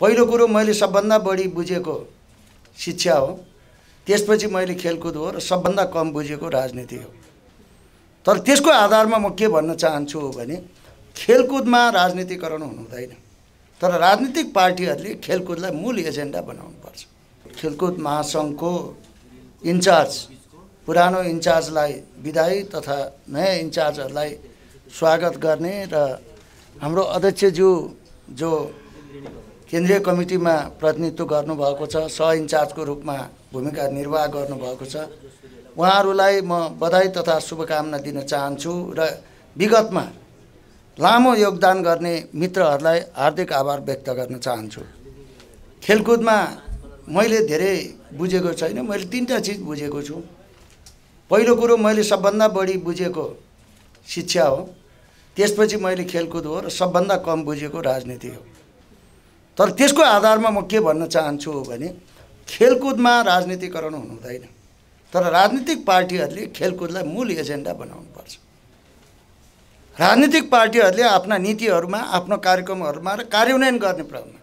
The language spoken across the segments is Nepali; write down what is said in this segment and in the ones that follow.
पहिलो कुरो मैले सबभन्दा बढी बुझेको शिक्षा हो त्यसपछि मैले खेलकुद हो र सबभन्दा कम बुझेको राजनीति हो तर त्यसको आधारमा म के भन्न चाहन्छु भने खेलकुदमा राजनीतिकरण हुनु हुँदैन तर राजनीतिक पार्टीहरूले खेलकुदलाई मूल एजेन्डा बनाउनुपर्छ खेलकुद महासङ्घको इन्चार्ज पुरानो इन्चार्जलाई विदाई तथा नयाँ इन्चार्जहरूलाई स्वागत गर्ने र हाम्रो अध्यक्षज्यू जो केन्द्रीय कमिटीमा प्रतिनिधित्व गर्नुभएको छ सह इन्चार्जको रूपमा भूमिका निर्वाह गर्नुभएको छ उहाँहरूलाई म बधाई तथा शुभकामना दिन चाहन्छु र विगतमा लामो योगदान गर्ने मित्रहरूलाई हार्दिक आभार व्यक्त गर्न चाहन्छु खेलकुदमा मैले धेरै बुझेको छैन मैले तिनवटा चिज बुझेको छु पहिलो कुरो मैले सबभन्दा बढी बुझेको शिक्षा हो त्यसपछि मैले खेलकुद हो र सबभन्दा कम बुझेको राजनीति हो तर त्यसको आधारमा म के भन्न चाहन्छु भने खेलकुदमा राजनीतिकरण हुनु हुँदैन तर राजनीतिक पार्टीहरूले खेलकुदलाई मूल एजेन्डा बनाउनु पर्छ राजनीतिक पार्टीहरूले आफ्ना नीतिहरूमा आफ्नो कार्यक्रमहरूमा र कार्यान्वयन गर्ने क्रममा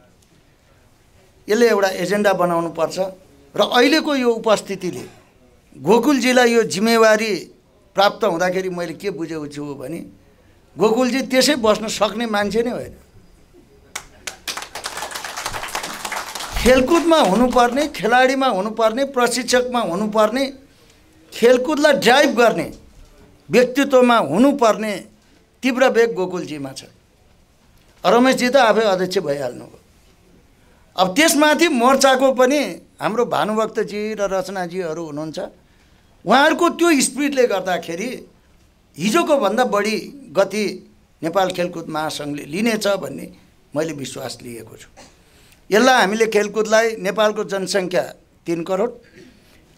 यसले एउटा एजेन्डा बनाउनु पर्छ र अहिलेको यो उपस्थितिले गोकुलजीलाई यो जिम्मेवारी प्राप्त हुँदाखेरि मैले के बुझेको छु भने गोकुलजी त्यसै बस्न सक्ने मान्छे नै होइन खेलकुदमा हुनुपर्ने खेलाडीमा हुनुपर्ने प्रशिक्षकमा हुनुपर्ने खेलकुदलाई ड्राइभ गर्ने व्यक्तित्वमा हुनुपर्ने तीव्र वेग गोकुलजीमा छ रमेशजी त आफै अध्यक्ष भइहाल्नुभयो अब त्यसमाथि मोर्चाको पनि हाम्रो भानुभक्तजी र रचनाजीहरू हुनुहुन्छ उहाँहरूको त्यो स्पिडले गर्दाखेरि हिजोको भन्दा बढी गति नेपाल खेलकुद महासङ्घले लिनेछ भन्ने मैले विश्वास लिएको छु यसलाई हामीले खेलकुदलाई नेपालको जनसङ्ख्या तिन करोड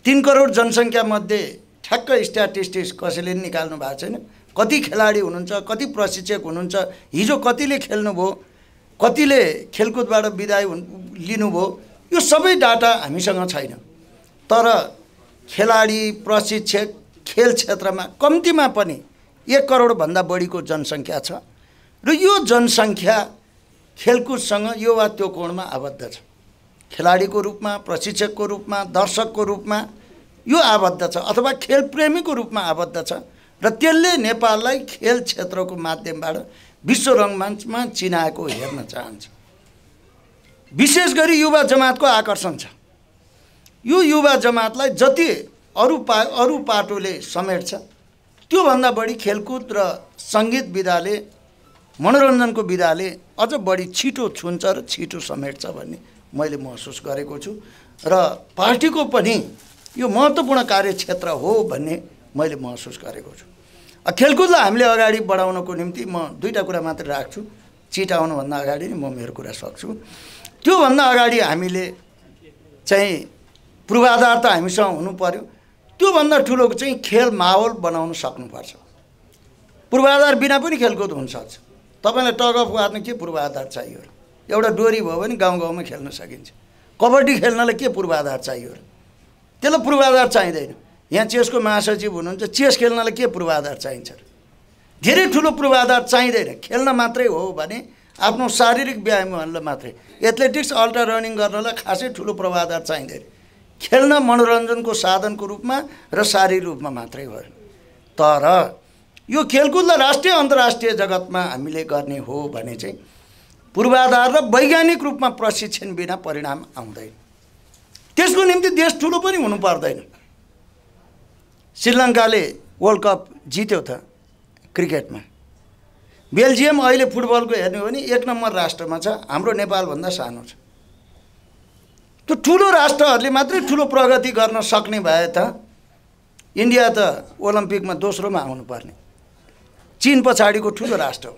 तिन करोड जनसङ्ख्यामध्ये ठ्याक्क स्ट्याटिस्टिक्स कसैले नि निकाल्नु भएको छैन कति खेलाडी हुनुहुन्छ कति प्रशिक्षक हुनुहुन्छ हिजो कतिले खेल्नुभयो कतिले खेलकुदबाट विदाय लिनुभयो यो सबै डाटा हामीसँग छैन तर खेलाडी प्रशिक्षक खेल क्षेत्रमा कम्तीमा पनि एक करोडभन्दा बढीको जनसङ्ख्या छ र यो जनसङ्ख्या खेलकुदसँग यो वा त्यो कोणमा आबद्ध छ खेलाडीको रूपमा प्रशिक्षकको रूपमा दर्शकको रूपमा यो आबद्ध छ अथवा खेलप्रेमीको रूपमा आबद्ध छ र त्यसले नेपाललाई खेल क्षेत्रको माध्यमबाट विश्व रङ्गमञ्चमा चिनाएको हेर्न चाहन्छ विशेष गरी युवा जमातको आकर्षण छ यो युवा जमातलाई जति अरू पा अरू पाटोले समेट्छ त्योभन्दा बढी खेलकुद र सङ्गीत विधाले मनोरञ्जनको विधाले अझ बढी छिटो छुन्छ र छिटो समेट्छ भन्ने मैले महसुस गरेको छु र पार्टीको पनि यो महत्त्वपूर्ण कार्यक्षेत्र हो भन्ने मैले महसुस गरेको छु खेलकुदलाई हामीले अगाडि बढाउनको निम्ति म दुईवटा कुरा मात्र राख्छु चिट आउनुभन्दा अगाडि नै म मेरो कुरा सक्छु त्योभन्दा अगाडि हामीले चाहिँ पूर्वाधार त हामीसँग हुनु पऱ्यो त्योभन्दा ठुलो चाहिँ खेल माहौल बनाउन सक्नुपर्छ पूर्वाधार बिना पनि खेलकुद हुनसक्छ तपाईँलाई टग अफ वार्ने के पूर्वाधार चाहियो र एउटा डोरी भयो भने गाउँ गाउँमा खेल्न सकिन्छ कबड्डी खेल्नलाई के पूर्वाधार चाहियो र त्यसलाई पूर्वाधार चाहिँदैन यहाँ चेसको महासचिव हुनुहुन्छ चेस खेल्नलाई के पूर्वाधार चाहिन्छ धेरै ठुलो पूर्वाधार चाहिँदैन खेल्न मात्रै हो भने आफ्नो शारीरिक व्यायामहरूलाई मात्रै एथलेटिक्स अल्ट्रा रनिङ गर्नलाई खासै ठुलो पूर्वाधार चाहिँदैन खेल्न मनोरञ्जनको साधनको रूपमा र शारीरिक रूपमा मात्रै हो तर यो खेलकुदलाई राष्ट्रिय अन्तर्राष्ट्रिय जगतमा हामीले गर्ने हो भने चाहिँ पूर्वाधार र वैज्ञानिक रूपमा प्रशिक्षण बिना परिणाम आउँदैन त्यसको निम्ति देश ठुलो पनि हुनु पर्दैन श्रीलङ्काले वर्ल्ड कप जित्यो त क्रिकेटमा बेल्जियम अहिले फुटबलको हेर्ने हो भने एक नम्बर राष्ट्रमा छ हाम्रो नेपालभन्दा सानो छ त्यो ठुलो राष्ट्रहरूले मात्रै ठुलो प्रगति गर्न सक्ने भए त इन्डिया त ओलम्पिकमा दोस्रोमा आउनुपर्ने चिन पछाडिको ठुलो राष्ट्र हो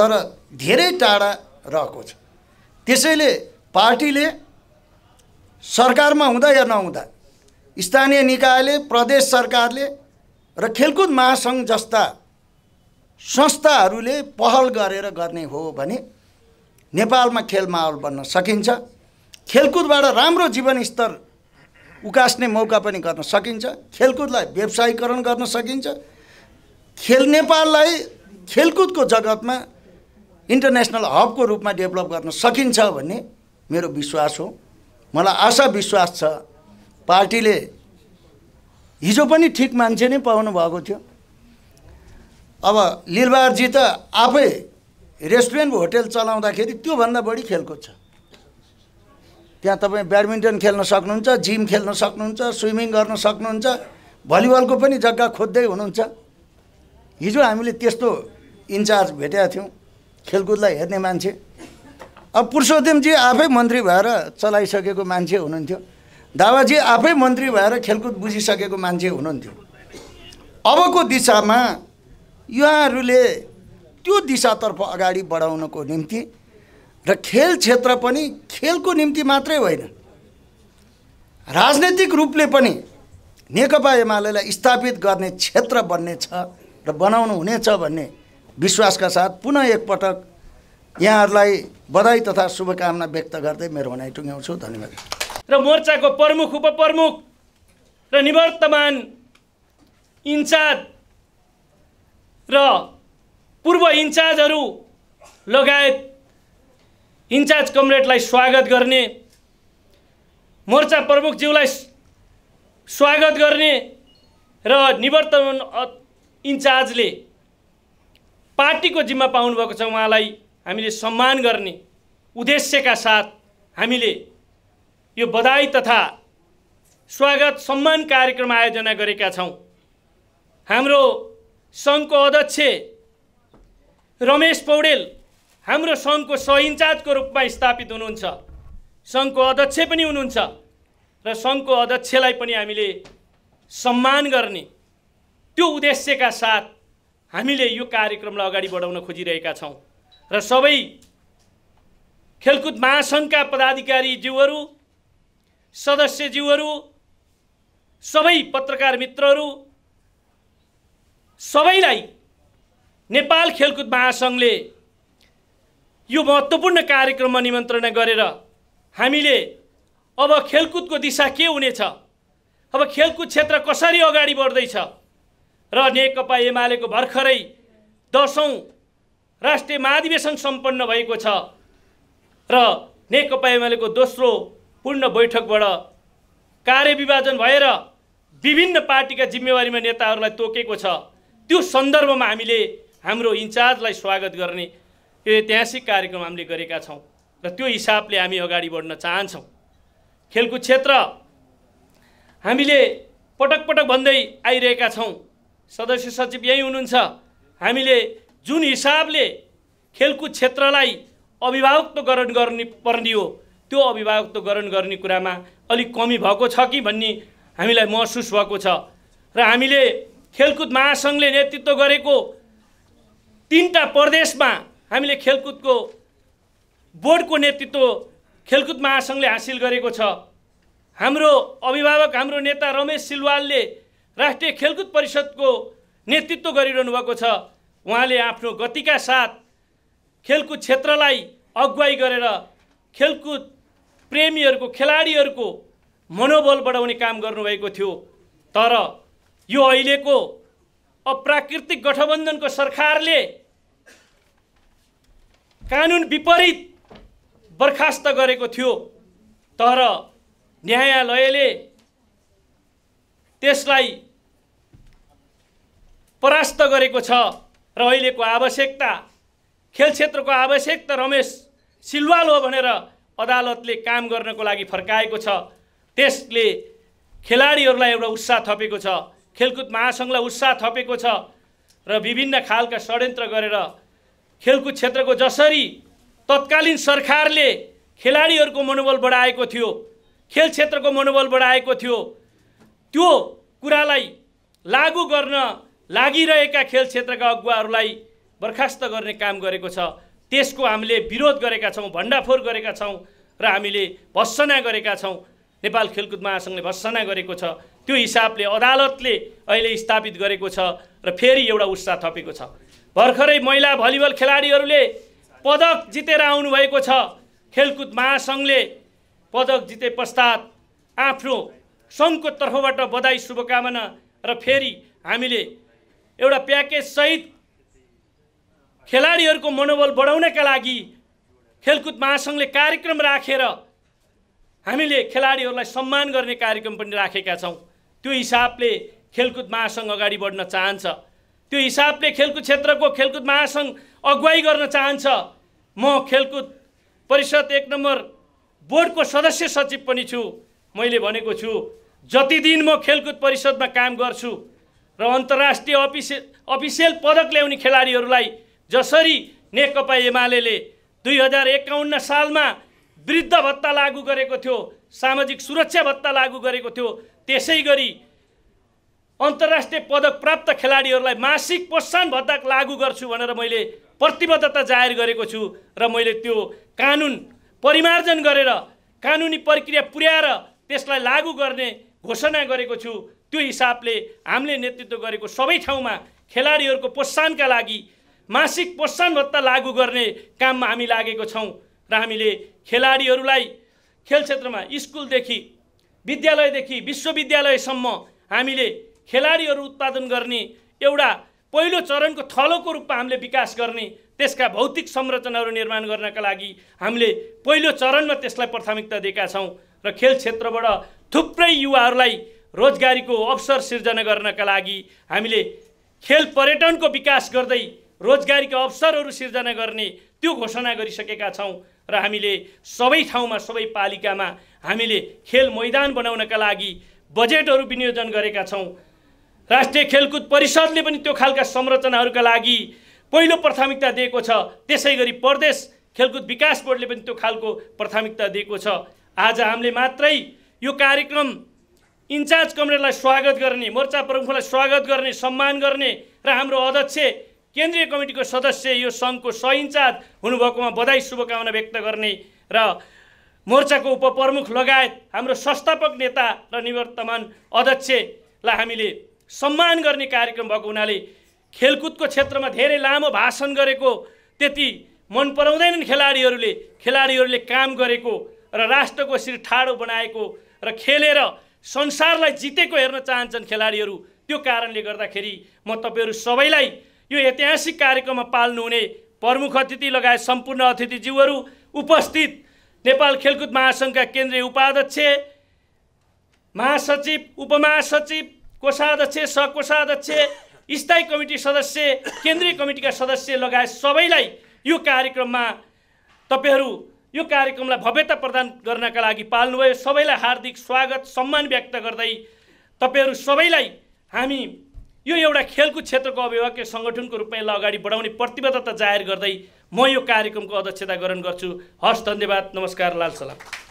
तर धेरै टाढा रहेको छ त्यसैले पार्टीले सरकारमा हुँदा या नहुँदा स्थानीय निकायले प्रदेश सरकारले र खेलकुद महासङ्घ जस्ता संस्थाहरूले पहल गरेर गर्ने हो भने नेपालमा खेल माहौल बन्न सकिन्छ खेलकुदबाट राम्रो जीवनस्तर उकास्ने मौका पनि गर्न सकिन्छ खेलकुदलाई व्यवसायीकरण गर्न सकिन्छ खेल नेपाललाई खेलकुदको जगतमा इन्टरनेसनल हबको रूपमा डेभलप गर्न सकिन्छ भन्ने मेरो विश्वास हो मलाई आशा विश्वास छ पार्टीले हिजो पनि ठिक मान्छे नै पाउनु भएको थियो अब लिलबारजी त आफै रेस्टुरेन्ट होटेल चलाउँदाखेरि त्योभन्दा बढी खेलकुद छ त्यहाँ तपाईँ ब्याडमिन्टन खेल्न सक्नुहुन्छ जिम खेल्न सक्नुहुन्छ स्विमिङ गर्न सक्नुहुन्छ भलिबलको पनि जग्गा खोज्दै हुनुहुन्छ हिजो हामीले त्यस्तो इन्चार्ज भेटेका थियौँ खेलकुदलाई हेर्ने मान्छे अब पुरुषोत्तमजी आफै मन्त्री भएर चलाइसकेको मान्छे हुनुहुन्थ्यो दावाजी आफै मन्त्री भएर खेलकुद बुझिसकेको मान्छे हुनुहुन्थ्यो अबको दिशामा यहाँहरूले त्यो दिशातर्फ अगाडि बढाउनको निम्ति र खेल क्षेत्र पनि खेलको निम्ति मात्रै होइन राजनैतिक रूपले पनि नेकपा एमालेलाई स्थापित गर्ने क्षेत्र बन्ने छ र बनाउनु हुनेछ भन्ने विश्वासका साथ पुनः एकपटक यहाँहरूलाई बधाई तथा शुभकामना व्यक्त गर्दै मेरो भनाइ टुङ्ग्याउँछु धन्यवाद र मोर्चाको प्रमुख उपप्रमुख र निवर्तमान इन्चार्ज र पूर्व इन्चार्जहरू लगायत इन्चार्ज कमरेडलाई स्वागत गर्ने मोर्चा प्रमुखज्यूलाई स्वागत गर्ने र निवर्तमान इन्चार्जले पार्टीको जिम्मा पाउनुभएको छ उहाँलाई हामीले सम्मान गर्ने उद्देश्यका साथ हामीले यो बधाई तथा स्वागत सम्मान कार्यक्रम आयोजना गरेका छौँ हाम्रो सङ्घको अध्यक्ष रमेश पौडेल हाम्रो सङ्घको इन्चार्जको रूपमा स्थापित हुनुहुन्छ सङ्घको अध्यक्ष पनि हुनुहुन्छ र सङ्घको अध्यक्षलाई पनि हामीले सम्मान गर्ने त्यो उद्देश्यका साथ हामीले यो कार्यक्रमलाई अगाडि बढाउन खोजिरहेका छौँ र सबै खेलकुद महासङ्घका पदाधिकारीज्यूहरू सदस्यज्यूहरू सबै पत्रकार मित्रहरू सबैलाई नेपाल खेलकुद महासङ्घले यो महत्त्वपूर्ण कार्यक्रममा निमन्त्रणा गरेर हामीले अब खेलकुदको दिशा के हुनेछ अब खेलकुद क्षेत्र कसरी अगाडि बढ्दैछ र नेकपा एमालेको भर्खरै दसौँ राष्ट्रिय महाधिवेशन सम्पन्न भएको छ र नेकपा एमालेको दोस्रो पूर्ण बैठकबाट कार्यविभाजन भएर विभिन्न पार्टीका जिम्मेवारीमा नेताहरूलाई तोकेको छ त्यो सन्दर्भमा हामीले हाम्रो इन्चार्जलाई स्वागत गर्ने यो ऐतिहासिक कार्यक्रम हामीले गरेका छौँ र त्यो हिसाबले हामी अगाडि बढ्न चाहन्छौँ खेलकुद क्षेत्र हामीले पटक पटक भन्दै आइरहेका छौँ सदस्य सचिव यहीँ हुनुहुन्छ हामीले जुन हिसाबले खेलकुद क्षेत्रलाई अभिभावकत्वकरण गर्ने पर्ने हो त्यो अभिभावकत्वकरण गर्ने कुरामा अलिक कमी भएको छ कि भन्ने हामीलाई महसुस भएको छ र हामीले खेलकुद महासङ्घले नेतृत्व गरेको तिनवटा प्रदेशमा हामीले खेलकुदको बोर्डको नेतृत्व खेलकुद महासङ्घले हासिल गरेको छ हाम्रो अभिभावक हाम्रो नेता रमेश सिलवालले राष्ट्रिय खेलकुद परिषदको नेतृत्व गरिरहनु भएको छ उहाँले आफ्नो गतिका साथ खेलकुद क्षेत्रलाई अगुवाई गरेर खेलकुद प्रेमीहरूको खेलाडीहरूको मनोबल बढाउने काम गर्नुभएको थियो तर यो अहिलेको अप्राकृतिक गठबन्धनको सरकारले कानुन विपरीत बर्खास्त गरेको थियो तर न्यायालयले त्यसलाई परास्त गरेको छ र अहिलेको आवश्यकता खेल क्षेत्रको आवश्यकता रमेश सिलवाल हो भनेर अदालतले काम गर्नको लागि फर्काएको छ त्यसले खेलाडीहरूलाई एउटा उत्साह थपेको छ खेलकुद महासङ्घलाई उत्साह थपेको छ र विभिन्न खालका षड्यन्त्र गरेर खेलकुद क्षेत्रको जसरी तत्कालीन सरकारले खेलाडीहरूको मनोबल बढाएको थियो खेल क्षेत्रको मनोबल बढाएको थियो त्यो कुरालाई लागू गर्न लागिरहेका खेल क्षेत्रका अगुवाहरूलाई बर्खास्त गर्ने काम गरेको छ त्यसको हामीले विरोध गरेका छौँ भण्डाफोर गरेका छौँ र हामीले भत्सना गरेका छौँ नेपाल खेलकुद महासङ्घले भर्सना गरेको छ त्यो हिसाबले अदालतले अहिले स्थापित गरेको छ र फेरि एउटा उत्साह थपेको छ भर्खरै महिला भलिबल खेलाडीहरूले पदक जितेर आउनुभएको छ खेलकुद महासङ्घले पदक जिते पश्चात आफ्नो सङ्घको तर्फबाट बधाई शुभकामना र फेरि हामीले एउटा प्याकेजसहित खेलाडीहरूको मनोबल बढाउनका लागि खेलकुद महासङ्घले कार्यक्रम राखेर हामीले खेलाडीहरूलाई सम्मान गर्ने कार्यक्रम पनि राखेका छौँ त्यो हिसाबले खेलकुद महासङ्घ अगाडि बढ्न चाहन्छ त्यो हिसाबले खेलकुद क्षेत्रको खेलकुद महासङ्घ अगुवाई गर्न चाहन्छ म खेलकुद परिषद एक नम्बर बोर्डको सदस्य सचिव पनि छु मैले भनेको छु जति दिन म खेलकुद परिषदमा काम गर्छु र अन्तर्राष्ट्रिय अफिसियल अफिसियल पदक ल्याउने खेलाडीहरूलाई जसरी नेकपा एमाले दुई हजार एकाउन्न सालमा वृद्ध भत्ता लागू गरेको थियो सामाजिक सुरक्षा भत्ता लागू गरेको थियो त्यसै गरी अन्तर्राष्ट्रिय पदक प्राप्त खेलाडीहरूलाई मासिक प्रोत्साहन भत्ता लागू गर्छु भनेर मैले प्रतिबद्धता जाहेर गरेको छु र मैले त्यो कानुन परिमार्जन गरेर कानुनी प्रक्रिया पुर्याएर त्यसलाई लागू गर्ने घोषणा गरेको छु त्यो हिसाबले हामीले नेतृत्व गरेको सबै ठाउँमा खेलाडीहरूको प्रोत्साहनका लागि मासिक प्रोत्साहन भत्ता लागू गर्ने काममा हामी लागेको छौँ र हामीले खेलाडीहरूलाई खेल क्षेत्रमा स्कुलदेखि विद्यालयदेखि विश्वविद्यालयसम्म हामीले खेलाडीहरू उत्पादन गर्ने एउटा पहिलो चरणको थलोको रूपमा हामीले विकास गर्ने त्यसका भौतिक संरचनाहरू निर्माण गर्नका लागि हामीले पहिलो चरणमा त्यसलाई प्राथमिकता दिएका छौँ र खेल क्षेत्रबाट थुप्रै युवाहरूलाई रोजगारीको अवसर सिर्जना गर्नका लागि हामीले खेल पर्यटनको विकास गर्दै रोजगारीका अवसरहरू सिर्जना गर्ने त्यो घोषणा गरिसकेका छौँ र हामीले सबै ठाउँमा सबै पालिकामा हामीले खेल मैदान बनाउनका लागि बजेटहरू विनियोजन गरेका छौँ राष्ट्रिय खेलकुद परिषदले पनि त्यो खालका संरचनाहरूका लागि पहिलो प्राथमिकता दिएको छ त्यसै गरी प्रदेश खेलकुद विकास बोर्डले पनि त्यो खालको प्राथमिकता दिएको छ आज हामीले मात्रै यो कार्यक्रम इन्चार्ज कमरेडलाई स्वागत गर्ने मोर्चा प्रमुखलाई स्वागत गर्ने सम्मान गर्ने र हाम्रो अध्यक्ष केन्द्रीय कमिटीको सदस्य यो सङ्घको सइन्चार्ज हुनुभएकोमा बधाई शुभकामना व्यक्त गर्ने र मोर्चाको उपप्रमुख लगायत हाम्रो संस्थापक नेता र निवर्तमान अध्यक्षलाई हामीले सम्मान गर्ने कार्यक्रम भएको हुनाले खेलकुदको क्षेत्रमा धेरै लामो भाषण गरेको त्यति मन पराउँदैनन् खेलाडीहरूले खेलाडीहरूले काम गरेको र राष्ट्रको शिर ठाडो बनाएको र खेलेर संसारलाई जितेको हेर्न चाहन्छन् खेलाडीहरू त्यो कारणले गर्दाखेरि म तपाईँहरू सबैलाई यो ऐतिहासिक कार्यक्रममा पाल्नुहुने प्रमुख अतिथि लगायत सम्पूर्ण अतिथिज्यूहरू उपस्थित नेपाल खेलकुद महासङ्घका केन्द्रीय उपाध्यक्ष महासचिव उपमहासचिव कोषाध्यक्ष सहकोषाध्यक्ष स्थायी कमिटी सदस्य केन्द्रीय कमिटीका सदस्य लगायत सबैलाई यो कार्यक्रममा तपाईँहरू यो कार्यक्रमलाई भव्यता प्रदान गर्नका लागि पाल्नुभयो सबैलाई हार्दिक स्वागत सम्मान व्यक्त गर्दै तपाईँहरू सबैलाई हामी यो एउटा खेलकुद क्षेत्रको अभिभावकीय सङ्गठनको रूपमा यसलाई अगाडि बढाउने प्रतिबद्धता जाहेर गर्दै म यो कार्यक्रमको अध्यक्षता ग्रहण गर्छु हस् धन्यवाद नमस्कार लाल सलाम